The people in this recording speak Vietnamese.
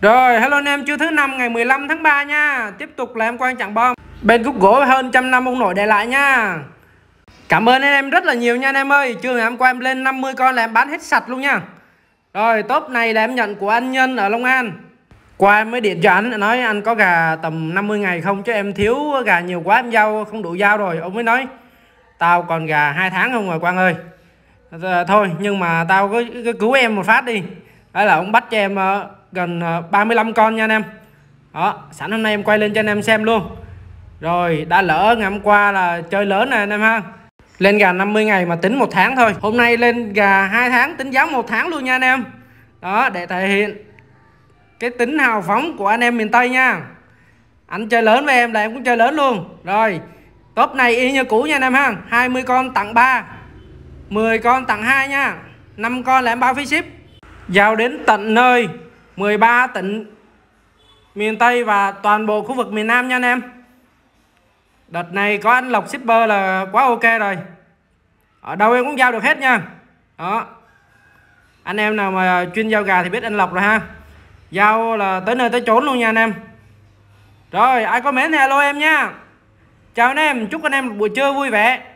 Rồi, hello anh em, chưa thứ năm ngày 15 tháng 3 nha. Tiếp tục là em quan chẳng bom. Bên khúc gỗ hơn năm ông nội để lại nha. Cảm ơn anh em rất là nhiều nha anh em ơi. Chưa ngày hôm qua em lên 50 con là em bán hết sạch luôn nha. Rồi, top này là em nhận của anh Nhân ở Long An. Qua em mới điện cho anh nói anh có gà tầm 50 ngày không chứ em thiếu gà nhiều quá em giao không đủ giao rồi. Ông mới nói tao còn gà hai tháng không rồi Quang ơi. Ờ, thôi nhưng mà tao cứ, cứ cứu em một phát đi đó là ông bắt cho em ờ, gần 35 ờ, con nha anh em đó sẵn hôm nay em quay lên cho anh em xem luôn rồi đã lỡ ngày hôm qua là chơi lớn nè anh em ha lên gà 50 ngày mà tính một tháng thôi hôm nay lên gà hai tháng tính giá một tháng luôn nha anh em đó để thể hiện cái tính hào phóng của anh em miền Tây nha anh chơi lớn với em là em cũng chơi lớn luôn rồi top này y như cũ nha anh em ha 20 con tặng 3 10 con tặng 2 nha 5 con là em bao phí ship giao đến tận nơi 13 tỉnh miền Tây và toàn bộ khu vực miền Nam nha anh em Đợt này có anh Lộc shipper là quá ok rồi Ở đâu em cũng giao được hết nha Đó Anh em nào mà chuyên giao gà thì biết anh Lộc rồi ha Giao là tới nơi tới chốn luôn nha anh em Rồi ai có mến thì alo em nha Chào anh em chúc anh em buổi trưa vui vẻ